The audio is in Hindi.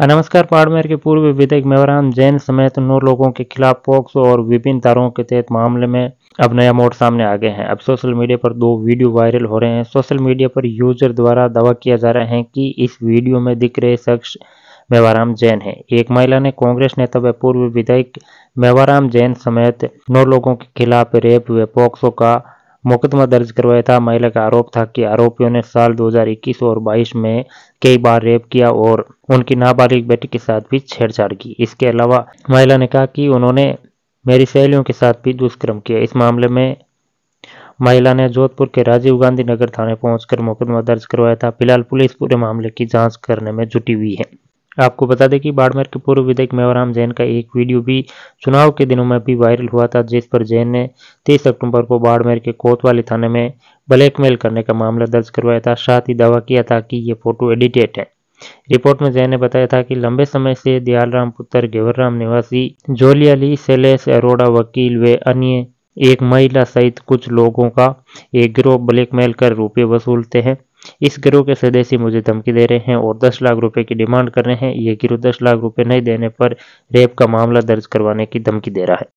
हाँ, नमस्कार पाड़मेर के पूर्व विधायक मेवराम जैन समेत नौ लोगों के खिलाफ पॉक्सो और विभिन्न तारों के तहत मामले में अब नया मोड़ सामने आ गए हैं अब सोशल मीडिया पर दो वीडियो वायरल हो रहे हैं सोशल मीडिया पर यूजर द्वारा दावा किया जा रहा है कि इस वीडियो में दिख रहे शख्स मेवाराम जैन है एक महिला ने कांग्रेस नेता व पूर्व विधायक मेवाराम जैन समेत नौ लोगों के खिलाफ रेप व पॉक्सो का मुकदमा दर्ज करवाया था महिला का आरोप था कि आरोपियों ने साल 2021 और 22 में कई बार रेप किया और उनकी नाबालिग बेटी के साथ भी छेड़छाड़ की इसके अलावा महिला ने कहा कि उन्होंने मेरी सहेलियों के साथ भी दुष्कर्म किया इस मामले में महिला ने जोधपुर के राजीव गांधी नगर थाने पहुंचकर मुकदमा दर्ज करवाया था फिलहाल पुलिस पूरे मामले की जांच करने में जुटी हुई है आपको बता दें कि बाड़मेर के पूर्व विधायक मेवाराम जैन का एक वीडियो भी चुनाव के दिनों में भी वायरल हुआ था जिस पर जैन ने 30 अक्टूबर को बाड़मेर के कोतवाली थाने में ब्लैकमेल करने का मामला दर्ज करवाया था साथ ही दावा किया था कि ये फोटो एडिटेड है रिपोर्ट में जैन ने बताया था कि लंबे समय से दयालराम पुत्र गेवरराम निवासी जोलियाली शैलेश अरोड़ा वकील व अन्य एक महिला सहित कुछ लोगों का एक ग्रोह ब्लैकमेल कर रुपये वसूलते हैं इस गिरोह के सदस्य मुझे धमकी दे रहे हैं और दस लाख रुपए की डिमांड कर रहे हैं ये गिरोह दस लाख रुपए नहीं देने पर रेप का मामला दर्ज करवाने की धमकी दे रहा है